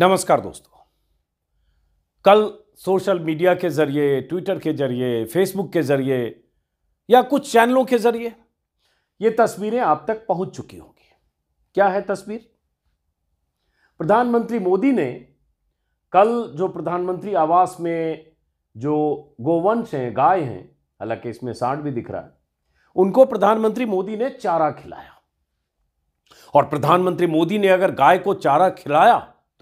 नमस्कार दोस्तों कल सोशल मीडिया के ज़रिए ट्विटर के ज़रिए फेसबुक के ज़रिए या कुछ चैनलों के ज़रिए ये तस्वीरें आप तक पहुंच चुकी होंगी क्या है तस्वीर प्रधानमंत्री मोदी ने कल जो प्रधानमंत्री आवास में जो गोवंश हैं गाय हैं हालांकि इसमें सांड भी दिख रहा है उनको प्रधानमंत्री मोदी ने चारा खिलाया और प्रधानमंत्री मोदी ने अगर गाय को चारा खिलाया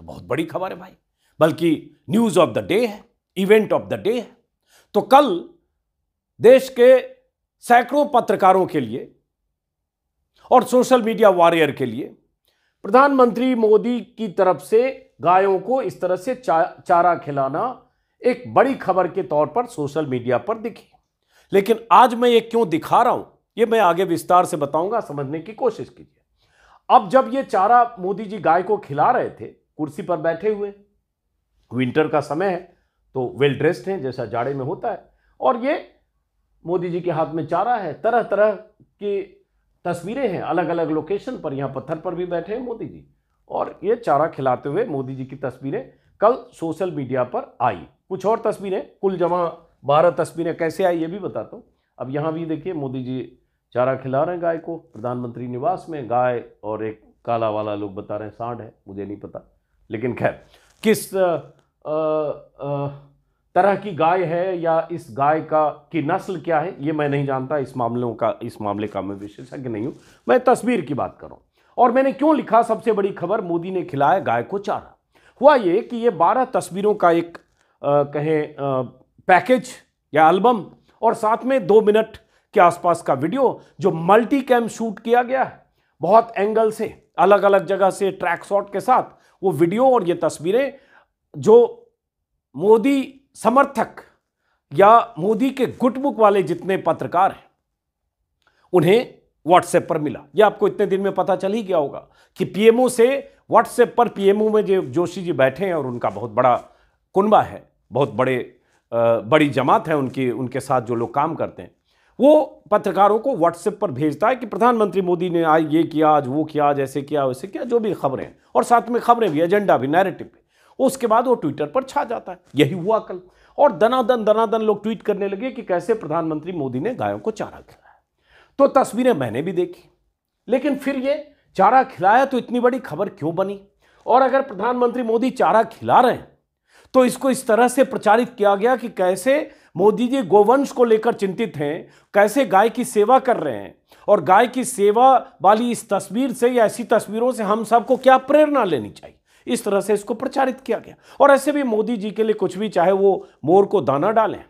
तो बहुत बड़ी खबर है भाई बल्कि न्यूज ऑफ द डे है इवेंट ऑफ द डे है तो कल देश के सैकड़ों पत्रकारों के लिए और सोशल मीडिया वॉरियर के लिए प्रधानमंत्री मोदी की तरफ से गायों को इस तरह से चा, चारा खिलाना एक बड़ी खबर के तौर पर सोशल मीडिया पर दिखी लेकिन आज मैं ये क्यों दिखा रहा हूं ये मैं आगे विस्तार से बताऊंगा समझने की कोशिश कीजिए अब जब ये चारा मोदी जी गाय को खिला रहे थे कुर्सी पर बैठे हुए विंटर का समय है तो वेल ड्रेस्ड हैं जैसा जाड़े में होता है और ये मोदी जी के हाथ में चारा है तरह तरह की तस्वीरें हैं अलग अलग लोकेशन पर यहाँ पत्थर पर भी बैठे हैं मोदी जी और ये चारा खिलाते हुए मोदी जी की तस्वीरें कल सोशल मीडिया पर आई कुछ और तस्वीरें कुल जमा बारह तस्वीरें कैसे आई ये भी बताता हूँ अब यहाँ भी देखिए मोदी जी चारा खिला रहे हैं गाय को प्रधानमंत्री निवास में गाय और एक काला वाला लोग बता रहे हैं सांड है मुझे नहीं पता लेकिन खैर किस आ, आ, तरह की गाय है या इस गाय का की नस्ल क्या है ये मैं नहीं जानता इस मामलों का इस मामले का मैं विशेषज्ञ नहीं हूं मैं तस्वीर की बात कर रहा और मैंने क्यों लिखा सबसे बड़ी खबर मोदी ने खिलाया गाय को चारा हुआ ये कि ये बारह तस्वीरों का एक आ, कहें आ, पैकेज या एल्बम और साथ में दो मिनट के आसपास का वीडियो जो मल्टी कैम शूट किया गया है बहुत एंगल से अलग अलग जगह से ट्रैक शॉट के साथ वो वीडियो और ये तस्वीरें जो मोदी समर्थक या मोदी के गुटबुक वाले जितने पत्रकार हैं उन्हें व्हाट्सएप पर मिला ये आपको इतने दिन में पता चल ही गया होगा कि पीएमओ से व्हाट्सएप पर पीएमओ में जो जोशी जी बैठे हैं और उनका बहुत बड़ा कुनबा है बहुत बड़े बड़ी जमात है उनकी उनके साथ जो लोग काम करते हैं वो पत्रकारों को व्हाट्सएप पर भेजता है कि प्रधानमंत्री मोदी ने आज ये किया आज वो किया आज ऐसे किया वैसे किया जो भी खबरें हैं और साथ में खबरें भी एजेंडा भी नैरेटिव भी उसके बाद वो ट्विटर पर छा जाता है यही हुआ कल और दनादन दनादन लोग ट्वीट करने लगे कि कैसे प्रधानमंत्री मोदी ने गायों को चारा खिलाया तो तस्वीरें मैंने भी देखी लेकिन फिर ये चारा खिलाया तो इतनी बड़ी खबर क्यों बनी और अगर प्रधानमंत्री मोदी चारा खिला रहे हैं तो इसको इस तरह से प्रचारित किया गया कि कैसे मोदी जी गोवंश को लेकर चिंतित हैं कैसे गाय की सेवा कर रहे हैं और गाय की सेवा वाली इस तस्वीर से या ऐसी तस्वीरों से हम सबको क्या प्रेरणा लेनी चाहिए इस तरह से इसको प्रचारित किया गया और ऐसे भी मोदी जी के लिए कुछ भी चाहे वो मोर को दाना डालें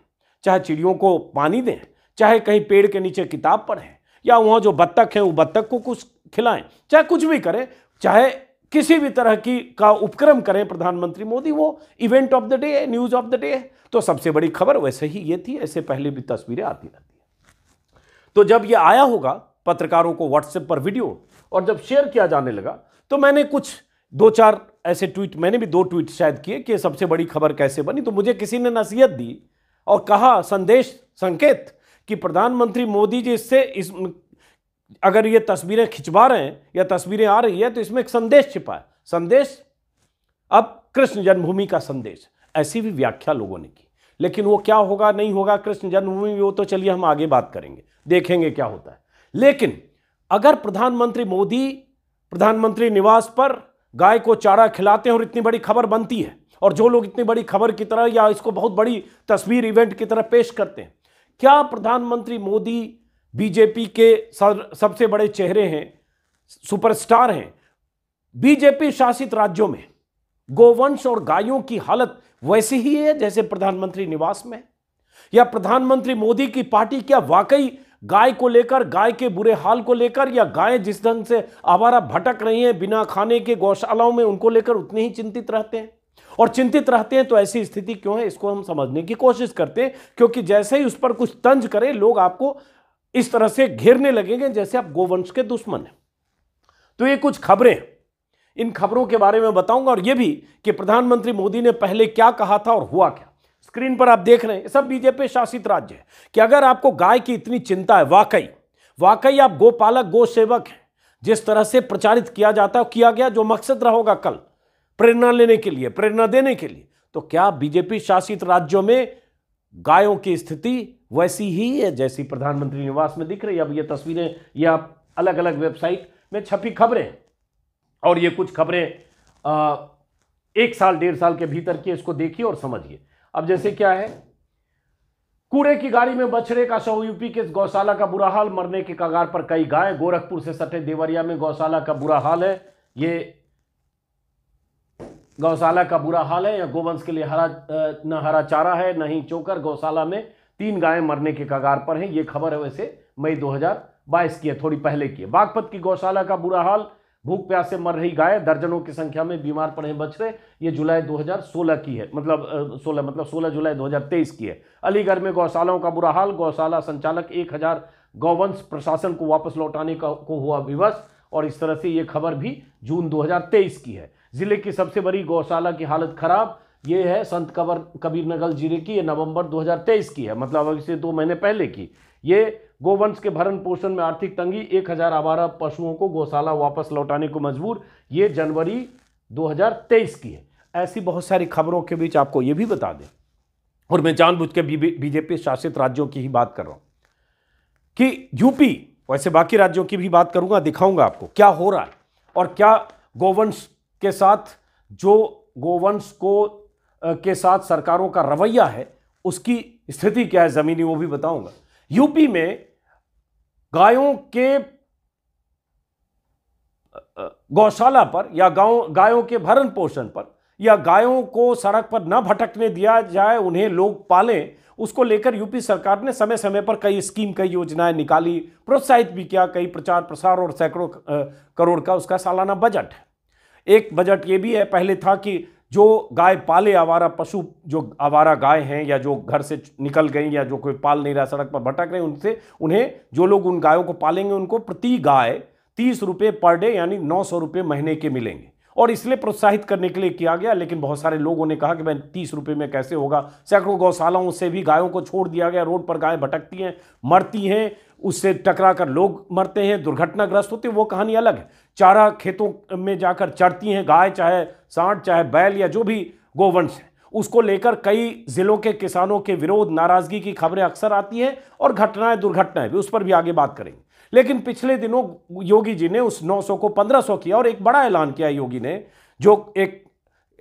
चाहे चिड़ियों को पानी दें चाहे कहीं पेड़ के नीचे किताब पढ़ें या वहाँ जो बत्तख है वो बत्तख को कुछ खिलाएं चाहे कुछ भी करें चाहे किसी भी तरह की का उपक्रम करें प्रधानमंत्री मोदी वो इवेंट ऑफ द डे है न्यूज़ ऑफ द डे है तो सबसे बड़ी खबर वैसे ही ये थी ऐसे पहले भी तस्वीरें आती रहती हैं तो जब ये आया होगा पत्रकारों को व्हाट्सएप पर वीडियो और जब शेयर किया जाने लगा तो मैंने कुछ दो चार ऐसे ट्वीट मैंने भी दो ट्वीट शायद किए कि सबसे बड़ी खबर कैसे बनी तो मुझे किसी ने नसीहत दी और कहा संदेश संकेत कि प्रधानमंत्री मोदी जी इससे इस अगर ये तस्वीरें खिंचवा रहे हैं या तस्वीरें आ रही है तो इसमें एक संदेश छिपा है संदेश अब कृष्ण जन्मभूमि का संदेश ऐसी भी व्याख्या लोगों ने की लेकिन वो क्या होगा नहीं होगा कृष्ण जन्मभूमि वो तो चलिए हम आगे बात करेंगे देखेंगे क्या होता है लेकिन अगर प्रधानमंत्री मोदी प्रधानमंत्री निवास पर गाय को चारा खिलाते हैं और इतनी बड़ी खबर बनती है और जो लोग इतनी बड़ी खबर की तरह या इसको बहुत बड़ी तस्वीर इवेंट की तरह पेश करते हैं क्या प्रधानमंत्री मोदी बीजेपी के सबसे बड़े चेहरे हैं सुपरस्टार हैं बीजेपी शासित राज्यों में गोवंश और गायों की हालत वैसी ही है जैसे प्रधानमंत्री निवास में या प्रधानमंत्री मोदी की पार्टी क्या वाकई गाय को लेकर गाय के बुरे हाल को लेकर या गाय जिस ढंग से आवारा भटक रही हैं बिना खाने के गौशालाओं में उनको लेकर उतने ही चिंतित रहते हैं और चिंतित रहते हैं तो ऐसी स्थिति क्यों है इसको हम समझने की कोशिश करते हैं क्योंकि जैसे ही उस पर कुछ तंज करें लोग आपको इस तरह से घेरने लगेंगे जैसे आप गोवंश के दुश्मन हैं तो ये कुछ खबरें हैं इन खबरों के बारे में बताऊंगा और यह भी कि प्रधानमंत्री मोदी ने पहले क्या कहा था और हुआ क्या स्क्रीन पर आप देख रहे हैं सब बीजेपी शासित राज्य है कि अगर आपको गाय की इतनी चिंता है वाकई वाकई आप गोपालक गो सेवक हैं जिस तरह से प्रचारित किया जाता है किया गया जो मकसद रहोगा कल प्रेरणा लेने के लिए प्रेरणा देने के लिए तो क्या बीजेपी शासित राज्यों में गायों की स्थिति वैसी ही है जैसी प्रधानमंत्री निवास में दिख रही है अब ये तस्वीरें या अलग अलग वेबसाइट में छपी खबरें और ये कुछ खबरें एक साल डेढ़ साल के भीतर की इसको देखिए और समझिए अब जैसे क्या है कूड़े की गाड़ी में बछड़े का शव यूपी के गौशाला का बुरा हाल मरने के कगार पर कई गाय गोरखपुर से सटे देवरिया में गौशाला का बुरा हाल है ये गौशाला का बुरा हाल है या गोवंश के लिए हरा न हरा चारा है न ही चोकर गौशाला में तीन गायें मरने के कगार पर हैं ये खबर है वैसे मई 2022 की है थोड़ी पहले की है बागपत की गौशाला का बुरा हाल भूख प्यास से मर रही गाय दर्जनों की संख्या में बीमार पड़े बछड़े ये जुलाई 2016 की है मतलब 16 मतलब 16 जुलाई 2023 की है अलीगढ़ में गौशालाओं का बुरा हाल गौशाला संचालक 1000 गौवंश प्रशासन को वापस लौटाने का को हुआ विवश और इस तरह से ये खबर भी जून 2023 की है जिले की सबसे बड़ी गौशाला की हालत खराब ये है संत कबर कबीरनगर जिले की ये नवंबर 2023 की है मतलब अभी से दो महीने पहले की ये गोवंश के भरण पोषण में आर्थिक तंगी एक हजार आवारा पशुओं को गौशाला वापस लौटाने को मजबूर ये जनवरी 2023 की है ऐसी बहुत सारी खबरों के बीच आपको ये भी बता दें और मैं जानबूझ के बीजेपी शासित राज्यों की ही बात कर रहा हूं कि यूपी वैसे बाकी राज्यों की भी बात करूंगा दिखाऊंगा आपको क्या हो रहा है और क्या गोवंश के साथ जो गोवंश को के साथ सरकारों का रवैया है उसकी स्थिति क्या है ज़मीनी वो भी बताऊंगा यूपी में गायों के गौशाला पर या गाँव गायों के भरण पोषण पर या गायों को सड़क पर न भटकने दिया जाए उन्हें लोग पालें उसको लेकर यूपी सरकार ने समय समय पर कई स्कीम कई योजनाएं निकाली प्रोत्साहित भी किया कई प्रचार प्रसार और सैकड़ों करोड़ का उसका सालाना बजट एक बजट ये भी है पहले था कि जो गाय पाले आवारा पशु जो आवारा गाय हैं या जो घर से निकल गई या जो कोई पाल नहीं रहा सड़क पर भटक रहे उनसे उन्हें जो लोग उन गायों को पालेंगे उनको प्रति गाय तीस रुपये पर डे यानी नौ सौ रुपये महीने के मिलेंगे और इसलिए प्रोत्साहित करने के लिए किया गया लेकिन बहुत सारे लोगों ने कहा कि भाई तीस रुपये में कैसे होगा सैकड़ों गौशालाओं से भी गायों को छोड़ दिया गया रोड पर गायें भटकती हैं मरती हैं उससे टकरा कर लोग मरते हैं दुर्घटनाग्रस्त होते हैं वो कहानी अलग है चारा खेतों में जाकर चढ़ती हैं गाय चाहे सांड चाहे बैल या जो भी गोवंश है उसको लेकर कई ज़िलों के किसानों के विरोध नाराज़गी की खबरें अक्सर आती हैं और घटनाएं दुर्घटनाएं भी उस पर भी आगे बात करेंगे लेकिन पिछले दिनों योगी जी ने उस 900 को 1500 किया और एक बड़ा ऐलान किया योगी ने जो एक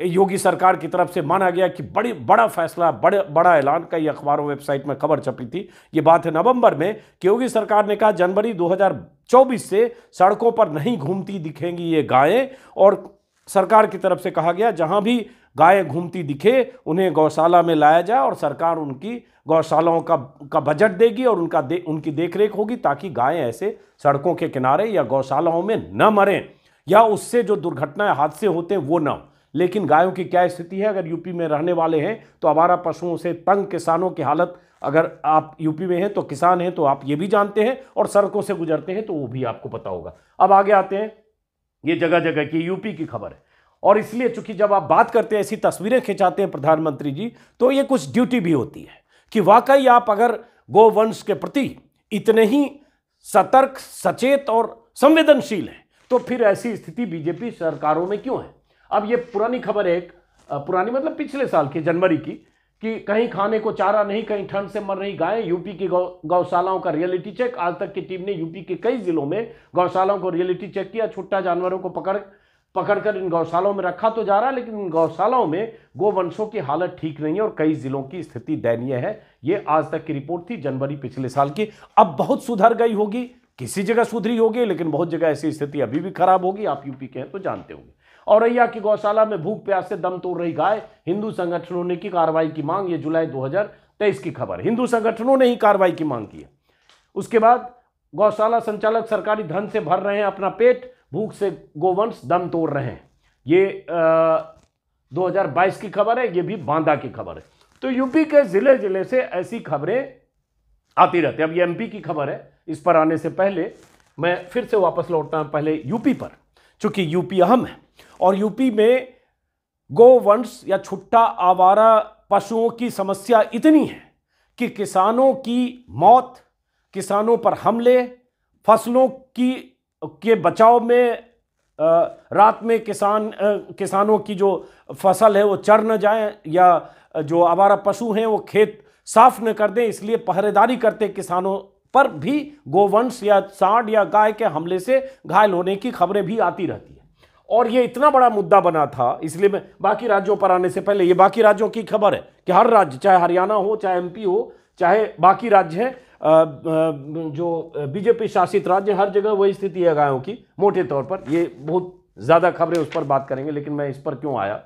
योगी सरकार की तरफ से माना गया कि बड़ी बड़ा फैसला बड़े बड़ा ऐलान का ये अखबारों वेबसाइट में खबर छपी थी ये बात है नवंबर में कि योगी सरकार ने कहा जनवरी 2024 से सड़कों पर नहीं घूमती दिखेंगी ये गायें और सरकार की तरफ से कहा गया जहां भी गायें घूमती दिखे उन्हें गौशाला में लाया जाए और सरकार उनकी गौशालाओं का का बजट देगी और उनका दे, उनकी देख होगी ताकि गायें ऐसे सड़कों के किनारे या गौशालाओं में न मरें या उससे जो दुर्घटनाएं हादसे होते हैं वो ना लेकिन गायों की क्या स्थिति है अगर यूपी में रहने वाले हैं तो आवारा पशुओं से तंग किसानों की हालत अगर आप यूपी में हैं तो किसान हैं तो आप ये भी जानते हैं और सड़कों से गुजरते हैं तो वो भी आपको पता होगा अब आगे आते हैं ये जगह जगह की यूपी की खबर है और इसलिए चूंकि जब आप बात करते हैं ऐसी तस्वीरें खिंचाते हैं प्रधानमंत्री जी तो ये कुछ ड्यूटी भी होती है कि वाकई आप अगर गोवंश के प्रति इतने ही सतर्क सचेत और संवेदनशील हैं तो फिर ऐसी स्थिति बीजेपी सरकारों में क्यों है अब ये पुरानी खबर है एक पुरानी मतलब पिछले साल की जनवरी की कि कहीं खाने को चारा नहीं कहीं ठंड से मर रही गायें यूपी की गौ गौशालाओं का रियलिटी चेक आज तक की टीम ने यूपी के कई जिलों में गौशालाओं को रियलिटी चेक किया छुट्टा जानवरों को पकड़ पकड़कर इन गौशालाओं में रखा तो जा रहा है लेकिन इन गौशालाओं में गोवंशों की हालत ठीक नहीं है और कई जिलों की स्थिति दयनीय है ये आज तक की रिपोर्ट थी जनवरी पिछले साल की अब बहुत सुधर गई होगी किसी जगह सुधरी होगी लेकिन बहुत जगह ऐसी स्थिति अभी भी खराब होगी आप यूपी के हैं तो जानते होंगे औरैया की गौशाला में भूख प्यास से दम तोड़ रही गाय हिंदू संगठनों ने की कार्रवाई की मांग ये जुलाई 2023 की खबर हिंदू संगठनों ने ही कार्रवाई की मांग की है उसके बाद गौशाला संचालक सरकारी धन से भर रहे हैं अपना पेट भूख से गोवंश दम तोड़ रहे हैं ये आ, 2022 की खबर है ये भी बांदा की खबर है तो यूपी के जिले जिले से ऐसी खबरें आती रहती अब ये एमपी की खबर है इस पर आने से पहले मैं फिर से वापस लौटता हूं पहले यूपी पर चूंकि यूपी अहम है और यूपी में गोवंश या छुट्टा आवारा पशुओं की समस्या इतनी है कि किसानों की मौत किसानों पर हमले फसलों की के बचाव में रात में किसान किसानों की जो फसल है वो चर न जाए या जो आवारा पशु हैं वो खेत साफ न कर दें इसलिए पहरेदारी करते किसानों पर भी गोवंश या सांड या गाय के हमले से घायल होने की खबरें भी आती रहती है और ये इतना बड़ा मुद्दा बना था इसलिए मैं बाकी राज्यों पर आने से पहले ये बाकी राज्यों की खबर है कि हर राज्य चाहे हरियाणा हो चाहे एमपी हो चाहे बाकी राज्य हैं जो बीजेपी शासित राज्य हर जगह वही स्थिति है गायों की मोटे तौर पर ये बहुत ज़्यादा खबरें उस पर बात करेंगे लेकिन मैं इस पर क्यों आया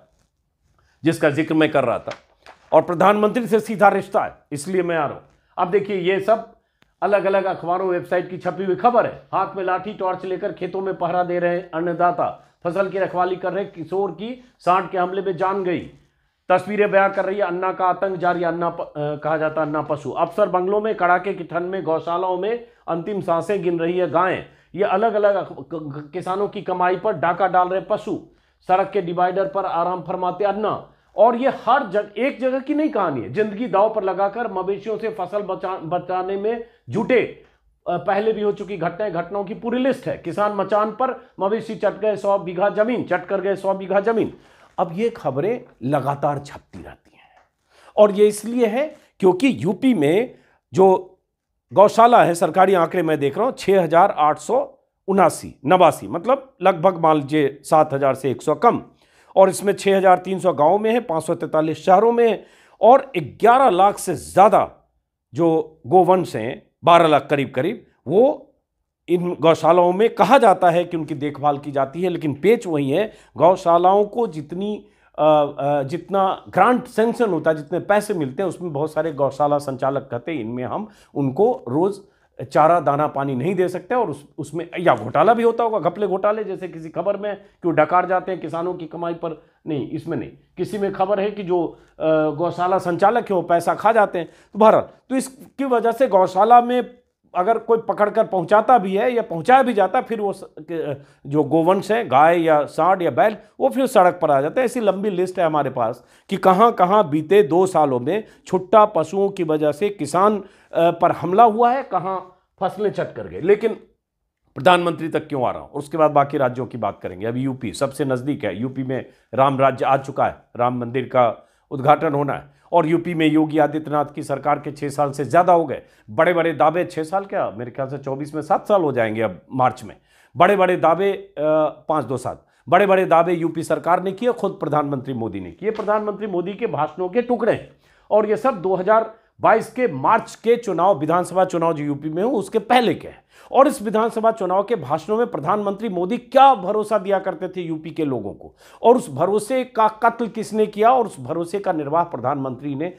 जिसका जिक्र मैं कर रहा था और प्रधानमंत्री से सीधा रिश्ता है इसलिए मैं आ रहा हूँ अब देखिए ये सब अलग अलग अखबारों वेबसाइट की छपी हुई खबर है हाथ में लाठी टॉर्च लेकर खेतों में पहरा दे रहे हैं अन्नदाता फसल की रखवाली कर रहे किशोर की सांड के हमले में जान गई तस्वीरें बयां कर रही है अन्ना का आतंक जारी अन्ना प, आ, कहा जाता अन्ना पशु अफसर बंगलों में कड़ाके की ठंड में गौशालाओं में अंतिम सांसें गिन रही है गायें ये अलग अलग किसानों की कमाई पर डाका डाल रहे पशु सड़क के डिवाइडर पर आराम फरमाते अन्ना और ये हर जगह एक जगह की नहीं कहानी है जिंदगी दाव पर लगाकर मवेशियों से फसल बचा बचाने में जुटे पहले भी हो चुकी घटनाएं घटनाओं की पूरी लिस्ट है किसान मचान पर मवेशी चट गए सौ बीघा जमीन चट कर गए सौ बीघा जमीन अब ये खबरें लगातार छपती रहती हैं और ये इसलिए है क्योंकि यूपी में जो गौशाला है सरकारी आंकड़े मैं देख रहा हूँ छः हज़ार आठ सौ उनासी नवासी मतलब लगभग मान लीजिए सात हज़ार से एक सौ कम और इसमें छः हज़ार तीन सौ गाँव में है पाँच सौ तैंतालीस शहरों में है और ग्यारह लाख से ज़्यादा जो गोवंश हैं बारह लाख करीब करीब वो इन गौशालाओं में कहा जाता है कि उनकी देखभाल की जाती है लेकिन पेच वही है गौशालाओं को जितनी जितना ग्रांट सेंक्शन होता है जितने पैसे मिलते हैं उसमें बहुत सारे गौशाला संचालक कहते हैं इनमें हम उनको रोज़ चारा दाना पानी नहीं दे सकते और उस उसमें या घोटाला भी होता होगा घपले घोटाले जैसे किसी खबर में कि वो डकार जाते हैं किसानों की कमाई पर नहीं इसमें नहीं किसी में खबर है कि जो गौशाला संचालक है वो पैसा खा जाते हैं तो बहरहाल तो इसकी वजह से गौशाला में अगर कोई पकड़ कर पहुँचाता भी है या पहुँचाया भी जाता फिर वो जो गोवंश है गाय या सांड या बैल वो फिर सड़क पर आ जाते हैं ऐसी लंबी लिस्ट है हमारे पास कि कहाँ कहाँ बीते दो सालों में छुट्टा पशुओं की वजह से किसान पर हमला हुआ है कहां फसलें चट कर गए लेकिन प्रधानमंत्री तक क्यों आ रहा हूँ उसके बाद बाकी राज्यों की बात करेंगे अभी यूपी सबसे नज़दीक है यूपी में राम राज्य आ चुका है राम मंदिर का उद्घाटन होना है और यूपी में योगी आदित्यनाथ की सरकार के छः साल से ज़्यादा हो गए बड़े बड़े दावे छः साल क्या मेरे ख्याल से चौबीस में सात साल हो जाएंगे अब मार्च में बड़े बड़े दावे पांच दो सात बड़े बड़े दावे यूपी सरकार ने किए खुद प्रधानमंत्री मोदी ने किए प्रधानमंत्री मोदी के भाषणों के टुकड़े हैं और ये सब 2000 बाईस के मार्च के चुनाव विधानसभा चुनाव जो यूपी में हो उसके पहले के हैं और इस विधानसभा चुनाव के भाषणों में प्रधानमंत्री मोदी क्या भरोसा दिया करते थे यूपी के लोगों को और उस भरोसे का कत्ल किसने किया और उस भरोसे का निर्वाह प्रधानमंत्री ने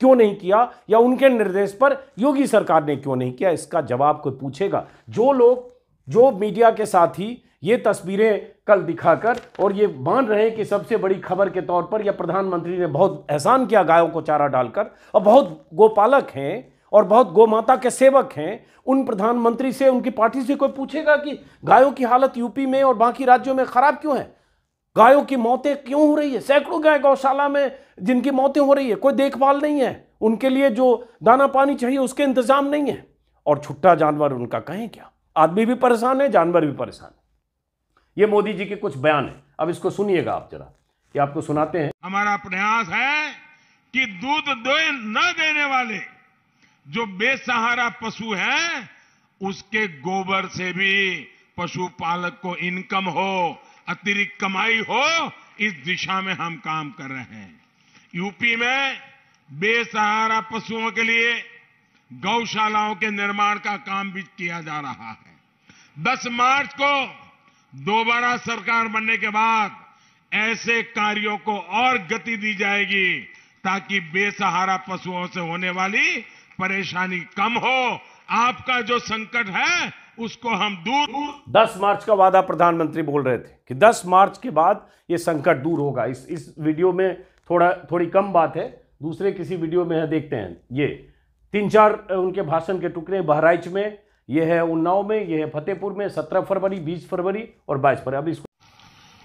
क्यों नहीं किया या उनके निर्देश पर योगी सरकार ने क्यों नहीं किया इसका जवाब कोई पूछेगा जो लोग जो मीडिया के साथ ही ये तस्वीरें कल दिखाकर और ये मान रहे हैं कि सबसे बड़ी खबर के तौर पर यह प्रधानमंत्री ने बहुत एहसान किया गायों को चारा डालकर और बहुत गोपालक हैं और बहुत गोमाता के सेवक हैं उन प्रधानमंत्री से उनकी पार्टी से कोई पूछेगा कि गायों की हालत यूपी में और बाकी राज्यों में ख़राब क्यों है गायों की मौतें क्यों हो रही है सैकड़ों गाय गौशाला में जिनकी मौतें हो रही है कोई देखभाल नहीं है उनके लिए जो दाना पानी चाहिए उसके इंतज़ाम नहीं है और छुट्टा जानवर उनका कहें क्या आदमी भी परेशान है जानवर भी परेशान है ये मोदी जी के कुछ बयान है अब इसको सुनिएगा आप जरा कि आपको सुनाते हैं हमारा प्रयास है कि दूध दे न देने वाले जो बेसहारा पशु है उसके गोबर से भी पशुपालक को इनकम हो अतिरिक्त कमाई हो इस दिशा में हम काम कर रहे हैं यूपी में बेसहारा पशुओं के लिए गौशालाओं के निर्माण का काम भी किया जा रहा है 10 मार्च को दोबारा सरकार बनने के बाद ऐसे कार्यों को और गति दी जाएगी ताकि बेसहारा पशुओं से होने वाली परेशानी कम हो आपका जो संकट है उसको हम दूर 10 मार्च का वादा प्रधानमंत्री बोल रहे थे कि 10 मार्च के बाद ये संकट दूर होगा इस इस वीडियो में थोड़ा थोड़ी कम बात है दूसरे किसी वीडियो में है देखते हैं ये तीन चार उनके भाषण के टुकड़े बहराइच में यह है उन्नाव में यह है फतेहपुर में सत्रह फरवरी बीस फरवरी और बाईस फरवरी अभी इसको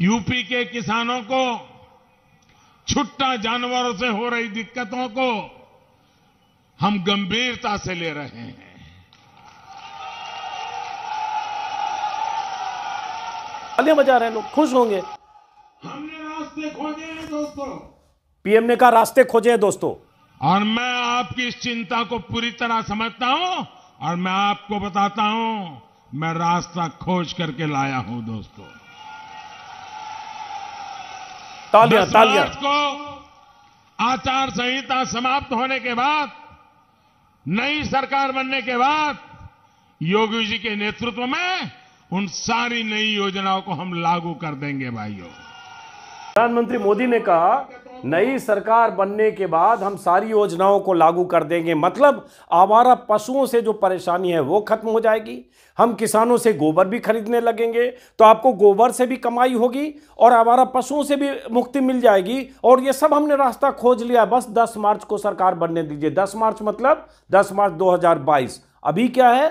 यूपी के किसानों को छुट्टा जानवरों से हो रही दिक्कतों को हम गंभीरता से ले रहे हैं तालियां बजा रहे हैं लोग खुश होंगे हमने रास्ते खोजे हैं दोस्तों पीएम ने कहा रास्ते खोजे हैं दोस्तों और मैं आपकी इस चिंता को पूरी तरह समझता हूं और मैं आपको बताता हूं मैं रास्ता खोज करके लाया हूं दोस्तों तालिया, तालिया। को आचार संहिता समाप्त होने के बाद नई सरकार बनने के बाद योगी जी के नेतृत्व में उन सारी नई योजनाओं को हम लागू कर देंगे भाइयों प्रधानमंत्री मोदी ने कहा नई सरकार बनने के बाद हम सारी योजनाओं को लागू कर देंगे मतलब आवारा पशुओं से जो परेशानी है वो खत्म हो जाएगी हम किसानों से गोबर भी खरीदने लगेंगे तो आपको गोबर से भी कमाई होगी और आवारा पशुओं से भी मुक्ति मिल जाएगी और ये सब हमने रास्ता खोज लिया बस 10 मार्च को सरकार बनने दीजिए 10 मार्च मतलब 10 मार्च 2022 अभी क्या है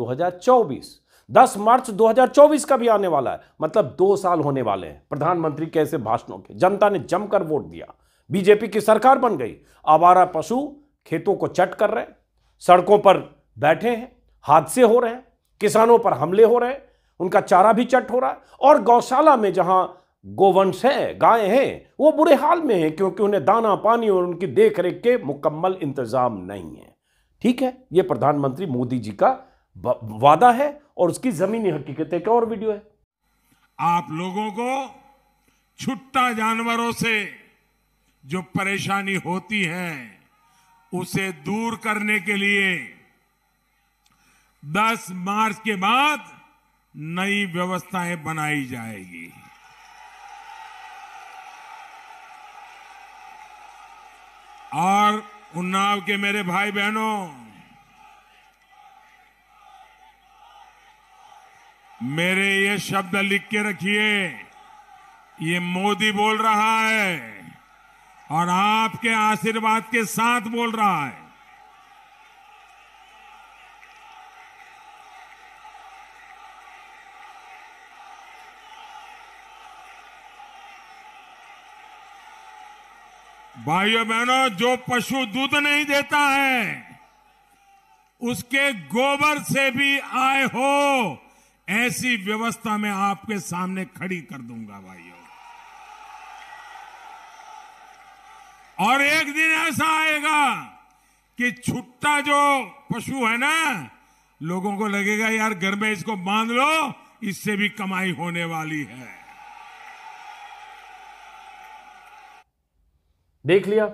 2024 दस मार्च 2024 का भी आने वाला है मतलब दो साल होने वाले हैं प्रधानमंत्री के ऐसे भाषणों के जनता ने जमकर वोट दिया बीजेपी की सरकार बन गई आवारा पशु खेतों को चट कर रहे सड़कों पर बैठे हैं हादसे हो रहे हैं किसानों पर हमले हो रहे हैं उनका चारा भी चट हो रहा है और गौशाला में जहां गोवंश है गाय हैं वो बुरे हाल में है क्योंकि उन्हें दाना पानी और उनकी देख रेख के मुकम्मल इंतज़ाम नहीं है ठीक है ये प्रधानमंत्री मोदी जी का वादा है और उसकी जमीनी हकीकत एक और वीडियो है आप लोगों को छुट्टा जानवरों से जो परेशानी होती है उसे दूर करने के लिए 10 मार्च के बाद नई व्यवस्थाएं बनाई जाएगी और उन्नाव के मेरे भाई बहनों मेरे ये शब्द लिख के रखिए ये मोदी बोल रहा है और आपके आशीर्वाद के साथ बोल रहा है भाइयों बहनों जो पशु दूध नहीं देता है उसके गोबर से भी आय हो ऐसी व्यवस्था मैं आपके सामने खड़ी कर दूंगा भाइयों और एक दिन ऐसा आएगा कि छुट्टा जो पशु है ना लोगों को लगेगा यार घर में इसको बांध लो इससे भी कमाई होने वाली है देख लिया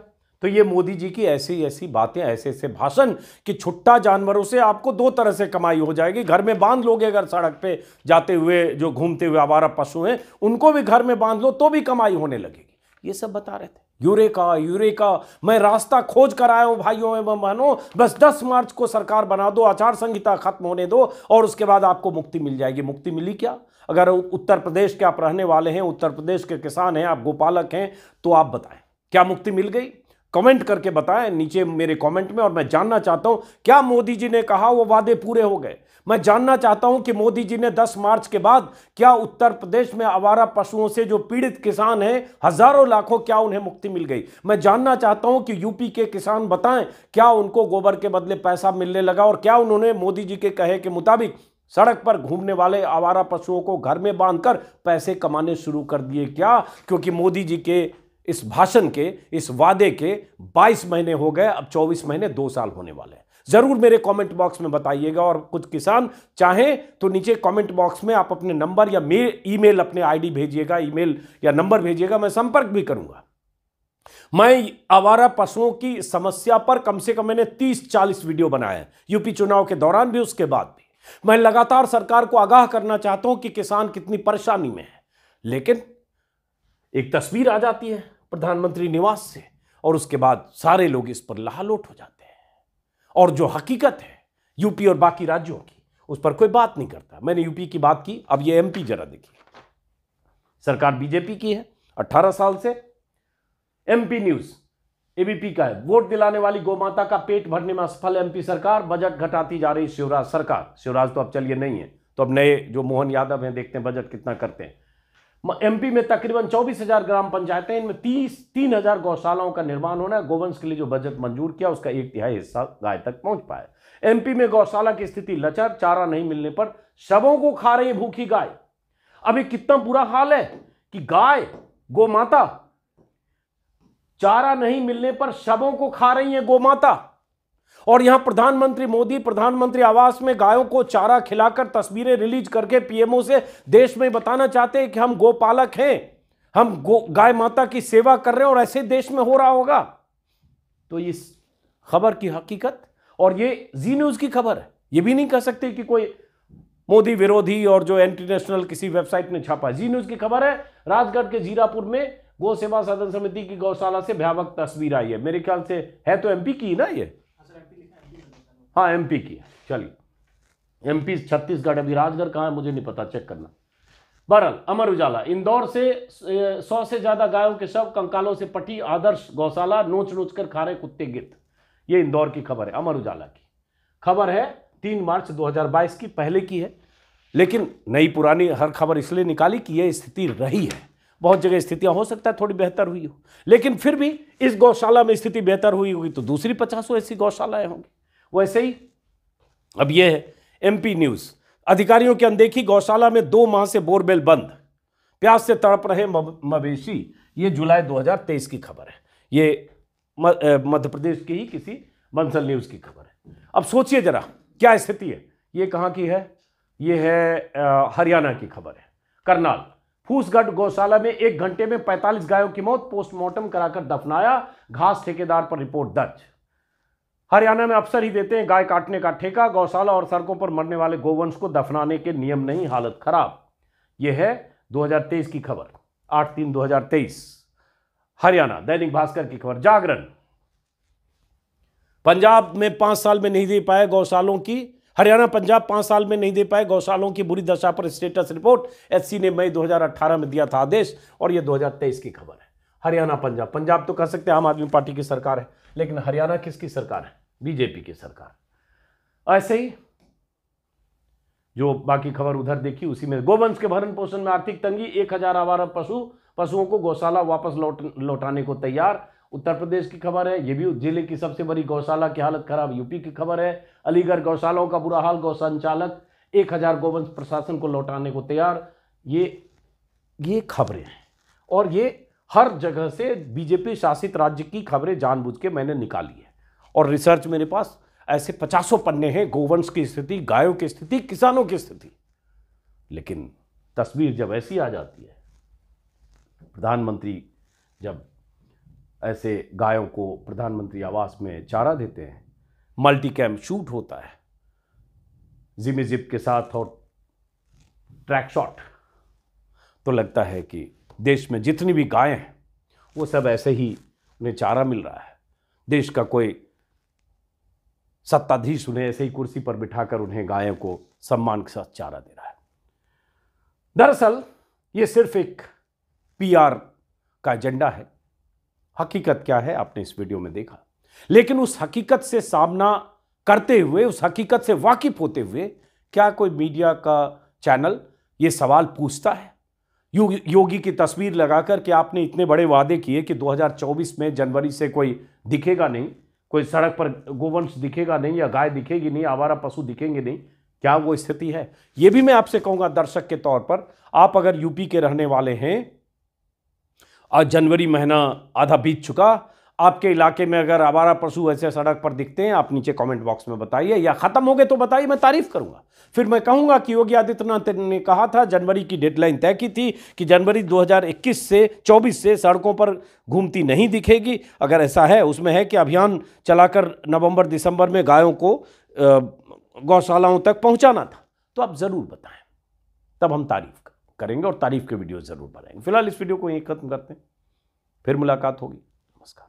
तो ये मोदी जी की ऐसी ऐसी बातें ऐसे ऐसे भाषण कि छुट्टा जानवरों से आपको दो तरह से कमाई हो जाएगी घर में बांध लोगे अगर सड़क पे जाते हुए जो घूमते हुए आवारा पशु हैं उनको भी घर में बांध लो तो भी कमाई होने लगेगी ये सब बता रहे थे यूरेका यूरेका मैं रास्ता खोज कर आया हूँ भाइयों एवं बहनों बस 10 मार्च को सरकार बना दो आचार संहिता खत्म होने दो और उसके बाद आपको मुक्ति मिल जाएगी मुक्ति मिली क्या अगर उत्तर प्रदेश के आप रहने वाले हैं उत्तर प्रदेश के किसान हैं आप गोपालक हैं तो आप बताएं क्या मुक्ति मिल गई कमेंट करके बताएं नीचे मेरे कमेंट में और मैं जानना चाहता हूं क्या मोदी जी ने कहा वो वादे पूरे हो गए मैं जानना चाहता हूं कि मोदी जी ने 10 मार्च के बाद क्या उत्तर प्रदेश में आवारा पशुओं से जो पीड़ित किसान हैं हजारों लाखों क्या उन्हें मुक्ति मिल गई मैं जानना चाहता हूं कि यूपी के किसान बताएं क्या उनको गोबर के बदले पैसा मिलने लगा और क्या उन्होंने मोदी जी के कहे के मुताबिक सड़क पर घूमने वाले आवारा पशुओं को घर में बांधकर पैसे कमाने शुरू कर दिए क्या क्योंकि मोदी जी के इस भाषण के इस वादे के 22 महीने हो गए अब 24 महीने दो साल होने वाले हैं ज़रूर मेरे कमेंट बॉक्स में बताइएगा और कुछ किसान चाहें तो नीचे कमेंट बॉक्स में आप अपने नंबर या ईमेल अपने आईडी भेजिएगा ईमेल या नंबर भेजिएगा मैं संपर्क भी करूंगा मैं आवारा पशुओं की समस्या पर कम से कम मैंने 30-40 वीडियो बनाए हैं यूपी चुनाव के दौरान भी उसके बाद भी मैं लगातार सरकार को आगाह करना चाहता हूं कि किसान कितनी परेशानी में है लेकिन एक तस्वीर आ जाती है प्रधानमंत्री निवास से और उसके बाद सारे लोग इस पर लहालोट हो जाते हैं और जो हकीकत है यूपी और बाकी राज्यों की उस पर कोई बात नहीं करता मैंने यूपी की बात की अब ये एमपी जरा देखिए सरकार बीजेपी की है 18 साल से एमपी न्यूज एबीपी का है वोट दिलाने वाली गोमाता का पेट भरने में असफल एमपी सरकार बजट घटाती जा रही शिवराज सरकार शिवराज तो अब चलिए नहीं है तो अब नए जो मोहन यादव हैं देखते हैं बजट कितना करते हैं एमपी में तकरीबन 24,000 ग्राम पंचायतें इनमें तीस तीन हजार गौशालाओं का निर्माण होना है गोवंश के लिए जो बजट मंजूर किया उसका एक तिहाई हिस्सा गाय तक पहुंच पाया एमपी में गौशाला की स्थिति लचर चारा नहीं मिलने पर शवों को खा रही भूखी गाय अब कितना बुरा हाल है कि गाय गोमाता चारा नहीं मिलने पर शवों को खा रही है गोमाता और यहां प्रधानमंत्री मोदी प्रधानमंत्री आवास में गायों को चारा खिलाकर तस्वीरें रिलीज करके पीएमओ से देश में बताना चाहते हैं कि हम गोपालक हैं हम गो गाय माता की सेवा कर रहे हैं और ऐसे देश में हो रहा होगा तो इस खबर की हकीकत और ये जी न्यूज़ की खबर है ये भी नहीं कह सकते कि कोई मोदी विरोधी और जो एंटी नेशनल किसी वेबसाइट ने छापा जी न्यूज़ की खबर है राजगढ़ के जीरापुर में गौ सेवा सदन समिति की गौशाला से भयावक तस्वीर आई है मेरे ख्याल से है तो एमपी की ना ये हाँ एमपी की है चलिए एमपी छत्तीसगढ़ अभी राजगढ़ कहाँ है मुझे नहीं पता चेक करना बहरल अमर उजाला इंदौर से सौ से ज्यादा गायों के शव कंकालों से पटी आदर्श गौशाला नोच नोच कर खा रहे कुत्ते गिद्ध ये इंदौर की खबर है अमर उजाला की खबर है तीन मार्च 2022 की पहले की है लेकिन नई पुरानी हर खबर इसलिए निकाली कि यह स्थिति रही है बहुत जगह स्थितियां हो सकता है थोड़ी बेहतर हुई हो लेकिन फिर भी इस गौशाला में स्थिति बेहतर हुई होगी तो दूसरी पचासों ऐसी गौशालाएं होंगी वैसे ही अब यह है एमपी न्यूज़ अधिकारियों की अनदेखी गौशाला में दो माह से बोरबेल बंद प्यास से तड़प रहे मवेशी ये जुलाई 2023 की खबर है ये मध्य प्रदेश की ही किसी बंसल न्यूज़ की खबर है अब सोचिए जरा क्या स्थिति है ये कहाँ की है ये है हरियाणा की खबर है करनाल फूसगढ़ गौशाला में एक घंटे में 45 गायों की मौत पोस्टमार्टम कराकर दफनाया घास ठेकेदार पर रिपोर्ट दर्ज हरियाणा में अफसर ही देते हैं गाय काटने का ठेका गौशाला और सड़कों पर मरने वाले गोवंश को दफनाने के नियम नहीं हालत खराब यह है 2023 की खबर आठ तीन दो हरियाणा दैनिक भास्कर की खबर जागरण पंजाब में पांच साल में नहीं दे पाए गौशालों की हरियाणा पंजाब पांच साल में नहीं दे पाए गौशालों की बुरी दशा पर स्टेटस रिपोर्ट एससी ने मई 2018 में दिया था आदेश और यह 2023 की खबर है हरियाणा पंजाब पंजाब तो कह सकते हैं आम आदमी पार्टी की सरकार है लेकिन हरियाणा किसकी सरकार है बीजेपी की सरकार ऐसे ही जो बाकी खबर उधर देखी उसी में गोवंश के भरण पोषण में आर्थिक तंगी एक हजार आवारा पशु पशुओं को गौशाला वापस लौट लौटाने को तैयार उत्तर प्रदेश की खबर है ये भी जिले की सबसे बड़ी गौशाला की हालत खराब यूपी की खबर है अलीगढ़ गौशालाओं का बुरा हाल गौ संचालक एक हजार गोवंश प्रशासन को लौटाने को तैयार ये ये खबरें हैं और ये हर जगह से बीजेपी शासित राज्य की खबरें जानबूझ के मैंने निकाली है और रिसर्च मेरे पास ऐसे पचासों पन्ने हैं गोवंश की स्थिति गायों की स्थिति किसानों की स्थिति लेकिन तस्वीर जब ऐसी आ जाती है प्रधानमंत्री जब ऐसे गायों को प्रधानमंत्री आवास में चारा देते हैं मल्टी कैम्प शूट होता है जिम जिप के साथ और ट्रैक शॉट तो लगता है कि देश में जितनी भी गायें हैं वो सब ऐसे ही उन्हें चारा मिल रहा है देश का कोई सत्ताधीश उन्हें ऐसे ही कुर्सी पर बिठाकर उन्हें गायों को सम्मान के साथ चारा दे रहा है दरअसल ये सिर्फ एक पीआर का एजेंडा है हकीकत क्या है आपने इस वीडियो में देखा लेकिन उस हकीकत से सामना करते हुए उस हकीकत से वाकिफ होते हुए क्या कोई मीडिया का चैनल ये सवाल पूछता है यो, योगी की तस्वीर लगाकर कि आपने इतने बड़े वादे किए कि 2024 में जनवरी से कोई दिखेगा नहीं कोई सड़क पर गोवंश दिखेगा नहीं या गाय दिखेगी नहीं आवारा पशु दिखेंगे नहीं क्या वो स्थिति है ये भी मैं आपसे कहूंगा दर्शक के तौर पर आप अगर यूपी के रहने वाले हैं और जनवरी महीना आधा बीत चुका आपके इलाके में अगर आवारा पशु ऐसे सड़क पर दिखते हैं आप नीचे कमेंट बॉक्स में बताइए या ख़त्म हो गए तो बताइए मैं तारीफ़ करूंगा फिर मैं कहूंगा कि योगी आदित्यनाथ ने कहा था जनवरी की डेडलाइन तय की थी कि जनवरी 2021 से 24 से सड़कों पर घूमती नहीं दिखेगी अगर ऐसा है उसमें है कि अभियान चलाकर नवम्बर दिसंबर में गायों को गौशालाओं तक पहुँचाना था तो आप ज़रूर बताएँ तब हम तारीफ़ करेंगे और तारीफ़ के वीडियो ज़रूर बनाएंगे फिलहाल इस वीडियो को यहीं ख़त्म करते हैं फिर मुलाकात होगी ますか